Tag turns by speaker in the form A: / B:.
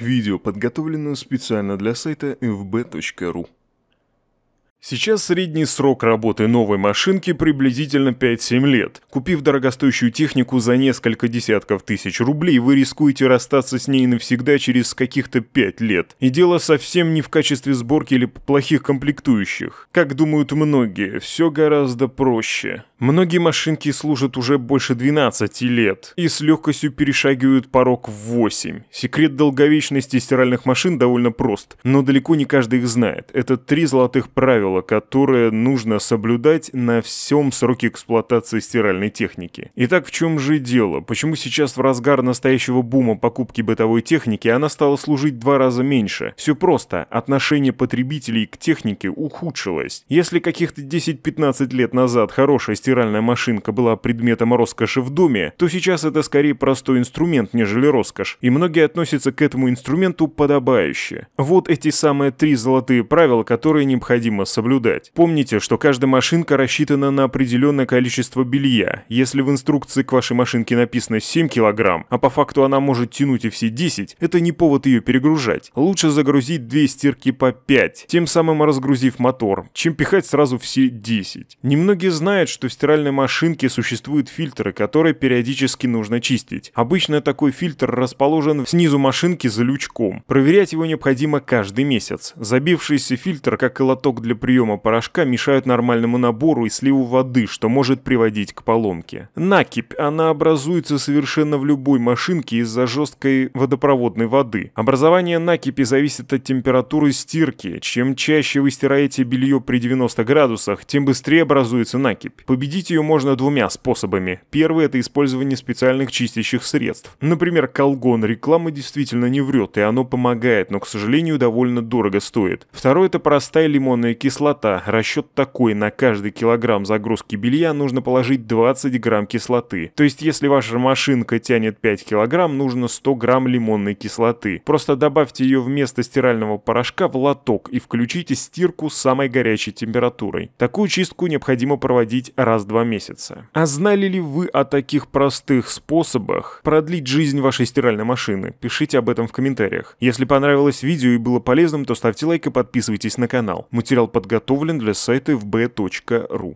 A: Видео подготовлено специально для сайта fb.ru. Сейчас средний срок работы новой машинки приблизительно 5-7 лет. Купив дорогостоящую технику за несколько десятков тысяч рублей, вы рискуете расстаться с ней навсегда через каких-то 5 лет. И дело совсем не в качестве сборки или плохих комплектующих. Как думают многие, все гораздо проще. Многие машинки служат уже больше 12 лет и с легкостью перешагивают порог в 8. Секрет долговечности стиральных машин довольно прост, но далеко не каждый их знает. Это три золотых правила, которые нужно соблюдать на всем сроке эксплуатации стиральной техники. Итак, в чем же дело? Почему сейчас в разгар настоящего бума покупки бытовой техники она стала служить два раза меньше? Все просто. Отношение потребителей к технике ухудшилось. Если каких-то 10-15 лет назад хорошая стиральная стиральная машинка была предметом роскоши в доме, то сейчас это скорее простой инструмент, нежели роскошь, и многие относятся к этому инструменту подобающе. Вот эти самые три золотые правила, которые необходимо соблюдать. Помните, что каждая машинка рассчитана на определенное количество белья. Если в инструкции к вашей машинке написано 7 килограмм, а по факту она может тянуть и все 10, это не повод ее перегружать. Лучше загрузить две стирки по 5, тем самым разгрузив мотор, чем пихать сразу все 10. Немногие знают, что стиральной машинке существуют фильтры, которые периодически нужно чистить. Обычно такой фильтр расположен снизу машинки за лючком. Проверять его необходимо каждый месяц. Забившийся фильтр, как и лоток для приема порошка, мешают нормальному набору и сливу воды, что может приводить к поломке. Накипь, она образуется совершенно в любой машинке из-за жесткой водопроводной воды. Образование накипи зависит от температуры стирки. Чем чаще вы стираете белье при 90 градусах, тем быстрее образуется накипь. Победить ее можно двумя способами. Первый – это использование специальных чистящих средств. Например, колгон реклама действительно не врет, и оно помогает, но, к сожалению, довольно дорого стоит. Второй – это простая лимонная кислота. Расчет такой, на каждый килограмм загрузки белья нужно положить 20 грамм кислоты. То есть, если ваша машинка тянет 5 килограмм, нужно 100 грамм лимонной кислоты. Просто добавьте ее вместо стирального порошка в лоток и включите стирку с самой горячей температурой. Такую чистку необходимо проводить раз раз два месяца. А знали ли вы о таких простых способах продлить жизнь вашей стиральной машины? Пишите об этом в комментариях. Если понравилось видео и было полезным, то ставьте лайк и подписывайтесь на канал. Материал подготовлен для сайта fb.ru.